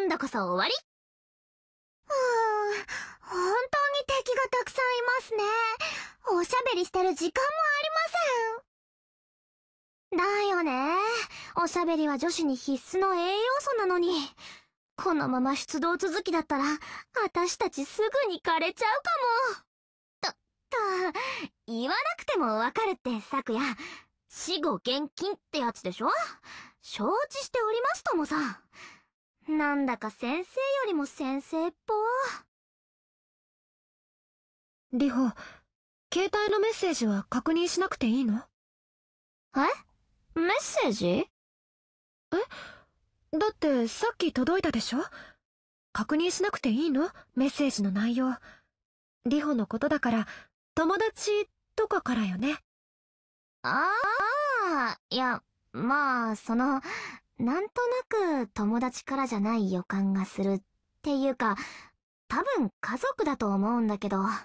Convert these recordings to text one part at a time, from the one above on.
今度こそ終わりうーん、本当に敵がたくさんいますね。おしゃべりしてる時間もありません。だよね。おしゃべりは女子に必須の栄養素なのに。このまま出動続きだったら、私たちすぐに枯れちゃうかも。と、と、言わなくてもわかるって、昨夜。死後現金ってやつでしょ承知しておりますともさ。なんだか先生よりも先生っぽ。リホ、携帯のメッセージは確認しなくていいのえメッセージえだってさっき届いたでしょ確認しなくていいのメッセージの内容。リホのことだから、友達とかからよね。ああ、いや、まあ、その、なんとなく友達からじゃない予感がするっていうか、多分家族だと思うんだけど。あ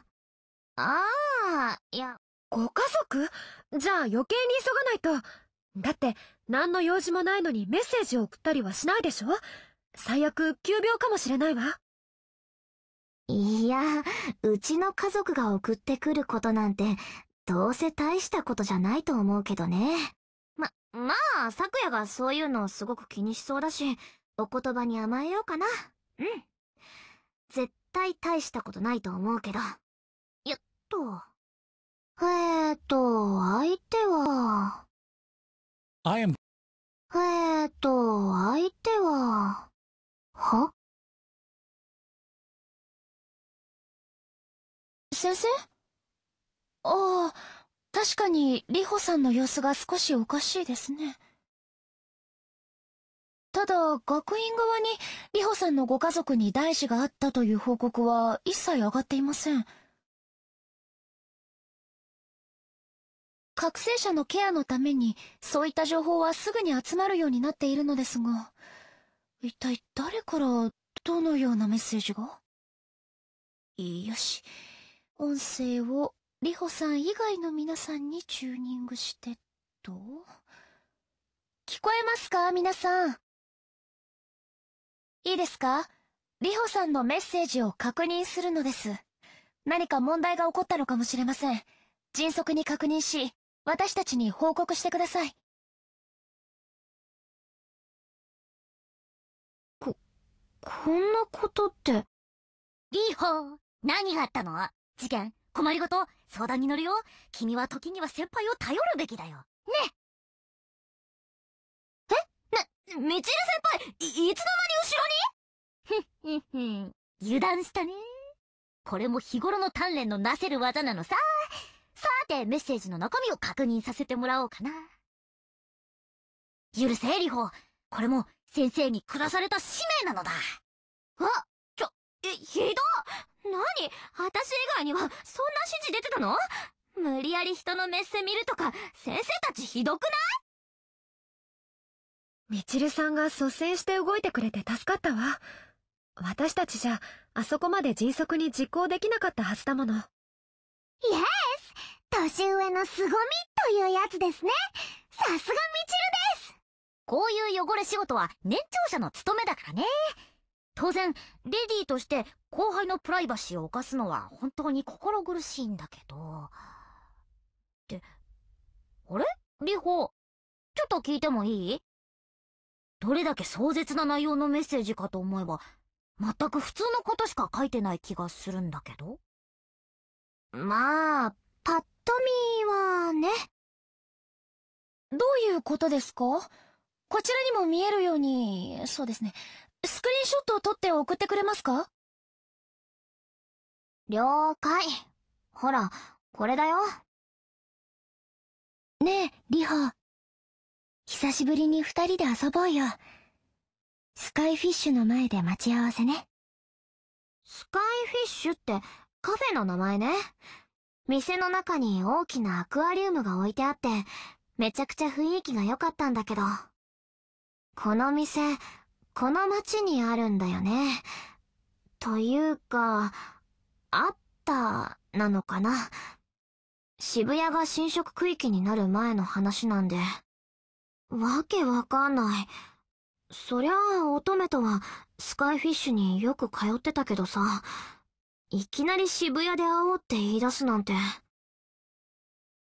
あ、いや。ご家族じゃあ余計に急がないと。だって、何の用事もないのにメッセージを送ったりはしないでしょ最悪、急病かもしれないわ。いや、うちの家族が送ってくることなんて、どうせ大したことじゃないと思うけどね。まあ、昨夜がそういうのをすごく気にしそうだし、お言葉に甘えようかな。うん。絶対大したことないと思うけど。よっと。えーと、相手は。I am. えーと、相手は。は先生ああ、確かにリホさんの様子が少しおかしいですね。ただ、学院側にリホさんのご家族に大事があったという報告は一切上がっていません。覚醒者のケアのためにそういった情報はすぐに集まるようになっているのですが一体誰からどのようなメッセージがよし音声をリホさん以外の皆さんにチューニングしてと聞こえますか皆さん。いいですかリホさんのメッセージを確認するのです。何か問題が起こったのかもしれません。迅速に確認し、私たちに報告してください。こ、こんなことって。リホ、何があったの次元、困りごと相談に乗るよ君は時には先輩を頼るべきだよねえなみちる先輩いいつの間に後ろにふんふんふん油断したねこれも日頃の鍛錬のなせる技なのささてメッセージの中身を確認させてもらおうかな許せリホこれも先生に下された使命なのだあちょえひどっ何私以外にはそんな指示出てたの無理やり人のメッセ見るとか先生たちひどくないみちるさんが率先して動いてくれて助かったわ私たちじゃあそこまで迅速に実行できなかったはずだものイエス年上の凄みというやつですねさすがみちるですこういう汚れ仕事は年長者の務めだからね当然、レディーとして後輩のプライバシーを犯すのは本当に心苦しいんだけど。って、あれリホ、ちょっと聞いてもいいどれだけ壮絶な内容のメッセージかと思えば、全く普通のことしか書いてない気がするんだけど。まあ、パッと見はね。どういうことですかこちらにも見えるように、そうですね。スクリーンショットを撮って送ってくれますか了解。ほら、これだよ。ねえ、リホ。久しぶりに二人で遊ぼうよ。スカイフィッシュの前で待ち合わせね。スカイフィッシュってカフェの名前ね。店の中に大きなアクアリウムが置いてあって、めちゃくちゃ雰囲気が良かったんだけど。この店、この町にあるんだよね。というか、あった、なのかな。渋谷が侵食区域になる前の話なんで。わけわかんない。そりゃあ乙女とはスカイフィッシュによく通ってたけどさ、いきなり渋谷で会おうって言い出すなんて。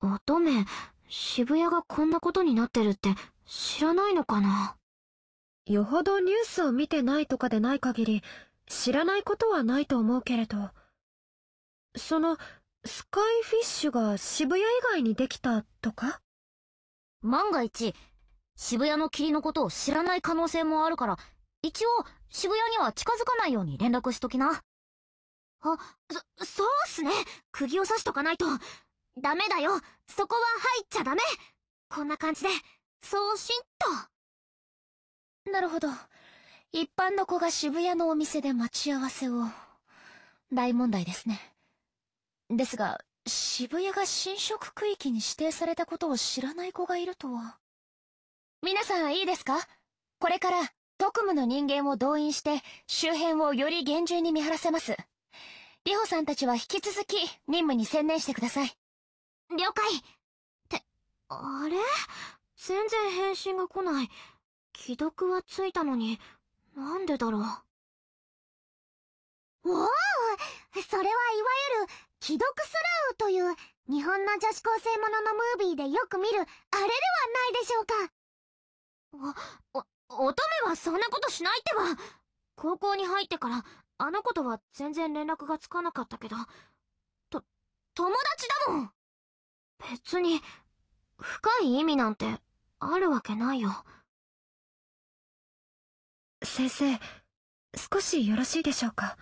乙女、渋谷がこんなことになってるって知らないのかなよほどニュースを見てないとかでない限り、知らないことはないと思うけれど。その、スカイフィッシュが渋谷以外にできたとか万が一、渋谷の霧のことを知らない可能性もあるから、一応、渋谷には近づかないように連絡しときな。あ、そ、そうっすね。釘を刺しとかないと。ダメだよ。そこは入っちゃダメ。こんな感じで、送信と。なるほど。一般の子が渋谷のお店で待ち合わせを。大問題ですね。ですが、渋谷が侵食区域に指定されたことを知らない子がいるとは。皆さんいいですかこれから特務の人間を動員して周辺をより厳重に見張らせます。リホさんたちは引き続き任務に専念してください。了解って、あれ全然返信が来ない。既読はついたのに、なんでだろう。おおそれはいわゆる、既読スルーという、日本の女子高生もののムービーでよく見る、あれではないでしょうか。お、お、乙女はそんなことしないってば。高校に入ってから、あの子とは全然連絡がつかなかったけど、と、友達だもん別に、深い意味なんて、あるわけないよ。先生、少しよろしいでしょうか。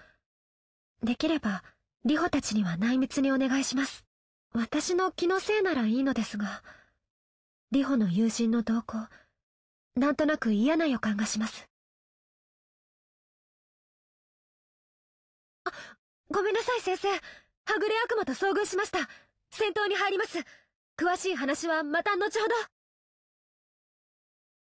できれば、リホたちには内密にお願いします。私の気のせいならいいのですが、リホの友人の動向、なんとなく嫌な予感がします。あ、ごめんなさい先生。はぐれ悪魔と遭遇しました。戦闘に入ります。詳しい話はまた後ほど。